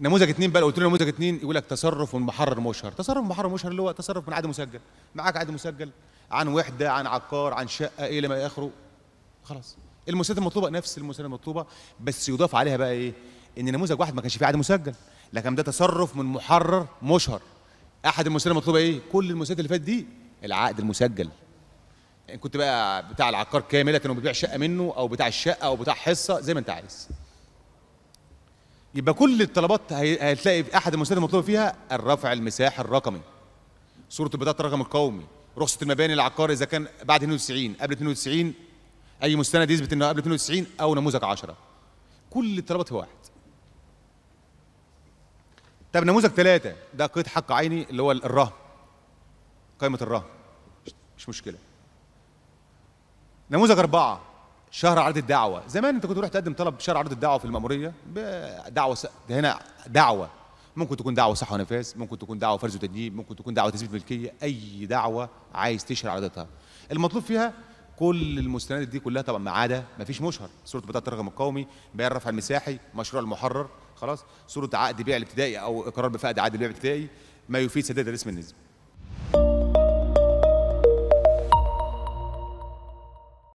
نموذج اثنين بقى قلت له نموذج اثنين يقول لك تصرف من محرر مشهر تصرف محرر مشهر اللي هو تصرف من عقد مسجل معاك عقد مسجل عن وحده عن عقار عن شقه الى ما اخره خلاص المسندات المطلوبه نفس المسندات المطلوبه بس يضاف عليها بقى ايه ان نموذج واحد ما كانش فيه عقد مسجل لكن ده تصرف من محرر مشهر احد المسندات المطلوبه ايه كل المسندات اللي فاتت دي العقد المسجل ان يعني كنت بقى بتاع العقار كامله كانوا بتبيع شقه منه او بتاع الشقه او بتاع حصه زي ما انت عايز يبقى كل الطلبات هتلاقي احد المستندات المطلوبه فيها الرفع المساحي الرقمي صوره البطاقه الرقم القومي رخصه المباني العقاري اذا كان بعد 92 قبل 92 اي مستند يثبت انه قبل 92 او نموذج 10 كل الطلبات هو واحد طب نموذج ثلاثة ده قيد حق عيني اللي هو الرهن قائمة الرهن مش مشكلة نموذج أربعة شهر عرض الدعوه زمان انت كنت تروح تقدم طلب شهر عرض الدعوه في الماموريه دعوه س... هنا دعوه ممكن تكون دعوه صحه ونفاس ممكن تكون دعوه فرز وتدنيب ممكن تكون دعوه تثبيت ملكيه اي دعوه عايز تشهر عرضتها المطلوب فيها كل المستندات دي كلها طبعا ما عدا ما فيش مشهر صوره بطاقه الرقم القومي بيان الرفع المساحي مشروع المحرر خلاص صوره عقد بيع الابتدائي او اقرار بفقد عقد البيع الابتدائي ما يفيد سداد الاسم النسبي